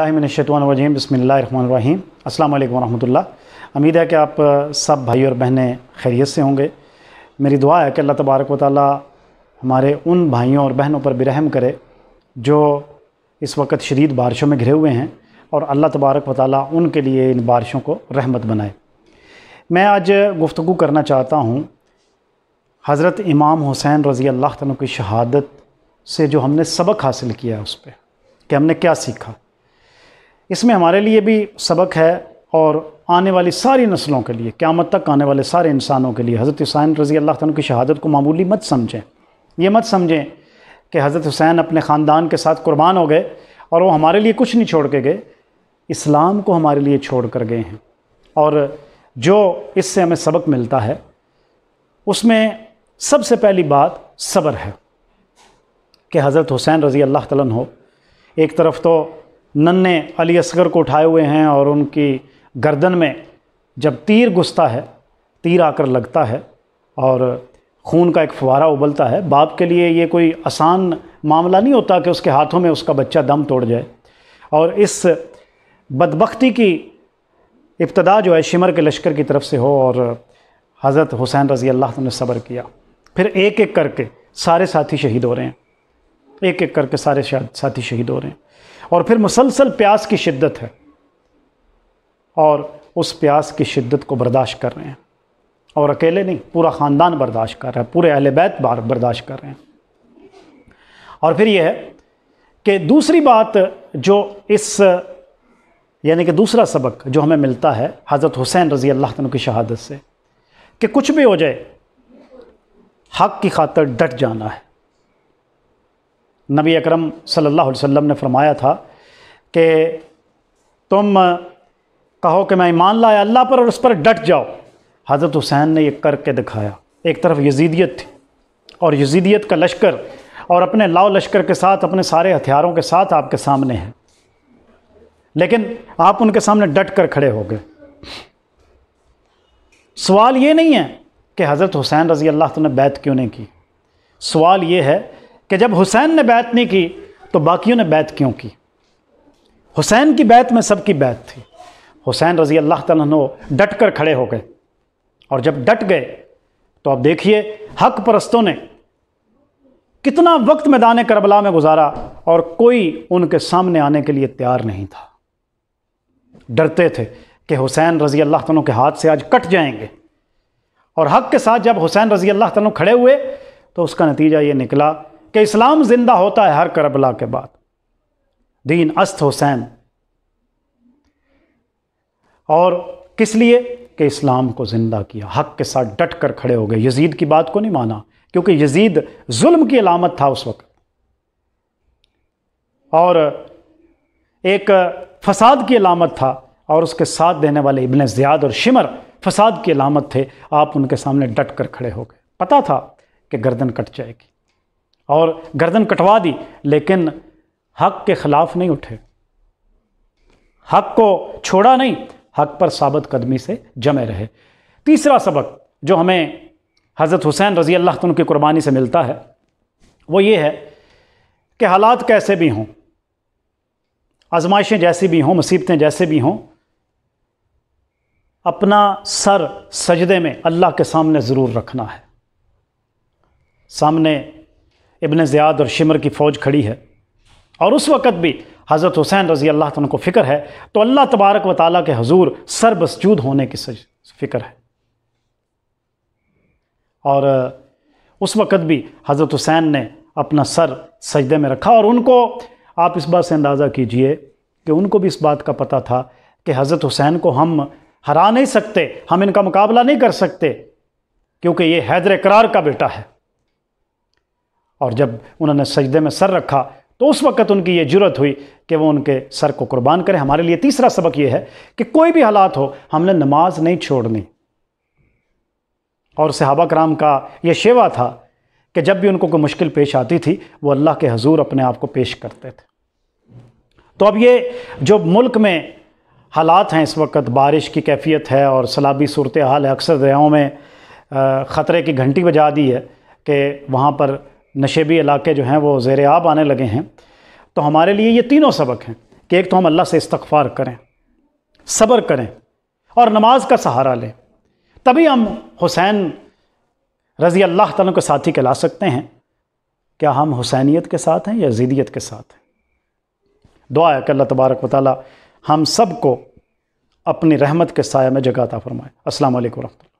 अल्लाशतवानवजीम अस्सलाम अल्लाम वरहमतुल्लाह उम्मीद है कि आप सब भाई और बहनें खैरियत से होंगे मेरी दुआ है कि अल्लाह तबारक व ताली हमारे उन भाइयों और बहनों पर बिरहम करे जो इस वक्त शदीद बारिशों में घिरे हुए हैं और अल्लाह तबारक व ताली उनके लिए इन बारिशों को रहमत बनाए मैं आज गुफ्तु करना चाहता हूँ हज़रत इमाम हुसैन रज़ी अल्लाह तु की शहादत से जो हमने सबक हासिल किया है उस पर कि हमने क्या सीखा इसमें हमारे लिए भी सबक है और आने वाली सारी नस्लों के लिए क़्यामत तक आने वाले सारे इंसानों के लिए हज़रत हुसैन रज़ी अल्लाह तन की शहादत को मामूली मत समझें ये मत समझें कि हज़रत हुसैन अपने ख़ानदान के साथ कुर्बान हो गए और वो हमारे लिए कुछ नहीं छोड़ के गए इस्लाम को हमारे लिए छोड़ कर गए हैं और जो इससे हमें सबक मिलता है उसमें सबसे पहली बात सब्र है कि हज़रत हुसैन रज़ी अल्लाह तन हो एक तरफ़ तो नन्हे अली असगर को उठाए हुए हैं और उनकी गर्दन में जब तीर घुसता है तीर आकर लगता है और खून का एक फवारा उबलता है बाप के लिए ये कोई आसान मामला नहीं होता कि उसके हाथों में उसका बच्चा दम तोड़ जाए और इस बदबख्ती की इब्तदा जो है शिमर के लश्कर की तरफ से हो और हज़रत हुसैन रज़ी अल्लाह ने सब्र किया फिर एक एक करके सारे साथी शहीद हो रहे हैं एक एक करके सारे साथी शहीद हो रहे हैं और फिर मुसलसल प्यास की शिद्दत है और उस प्यास की शिद्दत को बर्दाश्त कर रहे हैं और अकेले नहीं पूरा ख़ानदान बर्दाश्त कर रहा है पूरे अहल बैत बर्दाश्त कर रहे हैं और फिर यह है कि दूसरी बात जो इस यानी कि दूसरा सबक जो हमें मिलता है हज़रत हुसैन रज़ी अल्लाह तन की शहादत से कि कुछ भी हो जाए हक़ की खातर डट जाना है नबी अकरम सल्लल्लाहु अलैहि वसल्लम ने फरमाया था कि तुम कहो कि मैं ईमान लाया अल्लाह पर और उस पर डट जाओ हज़रत हुसैन ने यह करके दिखाया एक तरफ यजीदियत थी और यजीदियत का लश्कर और अपने लाओ लश्कर के साथ अपने सारे हथियारों के साथ आपके सामने हैं लेकिन आप उनके सामने डट कर खड़े हो गए सवाल ये नहीं है कि हज़रत हुसैन रज़ी अल्लाह तुमने बैत क्यों नहीं की सवाल ये है कि जब हुसैन ने बैत नहीं की तो बाकियों ने बैत क्यों की हुसैन की बैत में सबकी बैत थी हुसैन रज़ी अल्लाह तु डट कर खड़े हो गए और जब डट गए तो आप देखिए हक परस्तों ने कितना वक्त मैदान करबला में गुजारा और कोई उनके सामने आने के लिए तैयार नहीं था डरते थे कि हुसैन रज़ी अल्लाह तनों के हाथ से आज कट जाएंगे और हक के साथ जब हुसैन रज़ी अल्लाह तनों खड़े हुए तो उसका नतीजा ये निकला कि इस्लाम ज़िंदा होता है हर करबला के बाद दीन अस्त हुसैन और किस लिए कि इस्लाम को ज़िंदा किया हक के साथ डट कर खड़े हो गए यजीद की बात को नहीं माना क्योंकि यजीद जुल्म की अलामत था उस वक्त और एक फसाद की अलामत था और उसके साथ देने वाले इबन ज़ियाद और शिमर फसाद की अलामत थे आप उनके सामने डट कर खड़े हो गए पता था कि गर्दन कट जाएगी और गर्दन कटवा दी लेकिन हक के ख़िलाफ़ नहीं उठे हक को छोड़ा नहीं हक पर साबित कदमी से जमे रहे तीसरा सबक जो हमें हज़रत हुसैन रज़ी अल्लाह तुन की कुर्बानी से मिलता है वो ये है कि हालात कैसे भी हों आजमाइशें जैसी भी हों मुसीबतें जैसे भी हों अपना सर सजदे में अल्लाह के सामने ज़रूर रखना है सामने इबन ज़ियाद और शिमर की फ़ौज खड़ी है और उस वक़्त भी हज़रत हुसैन रज़ी अल्लाह तन को फ़िक्र है तो अल्लाह तबारक व ताली के हजूर सरबसजूद होने की फ़िक्र है और उस वक़्त भी हज़रत हुसैन ने अपना सर सजदे में रखा और उनको आप इस बात से अंदाज़ा कीजिए कि उनको भी इस बात का पता था कि हज़रत हुसैन को हम हरा नहीं सकते हम इनका मुकाबला नहीं कर सकते क्योंकि ये हैदर करार का बेटा है और जब उन्होंने सजदे में सर रखा तो उस वक़्त उनकी ये जरूरत हुई कि वो उनके सर को कुर्बान करें हमारे लिए तीसरा सबक ये है कि कोई भी हालात हो हमने नमाज नहीं छोड़नी और सहाबा कराम का ये शेवा था कि जब भी उनको कोई मुश्किल पेश आती थी वो अल्लाह के हजूर अपने आप को पेश करते थे तो अब ये जो मुल्क में हालात हैं इस वक्त बारिश की कैफियत है और सलाबी सूरत हाल है अक्सर दयाओं में ख़तरे की घंटी बजा दी है कि वहाँ पर नशेबी इलाके जो हैं वो ज़ेर आब आने लगे हैं तो हमारे लिए ये तीनों सबक हैं कि एक तो हम अल्लाह से इस्तफ़ार करें सब्र करें और नमाज का सहारा लें तभी हम हुसैन रज़ी अल्लाह तुम के साथी कहला सकते हैं क्या हम हुसैनीत के साथ हैं या जीदियत के साथ हैं दुआ है कि अल्लाह तबारक वाली हम सब को अपनी रहमत के साय में जगाता फरमाए असल वरम्ह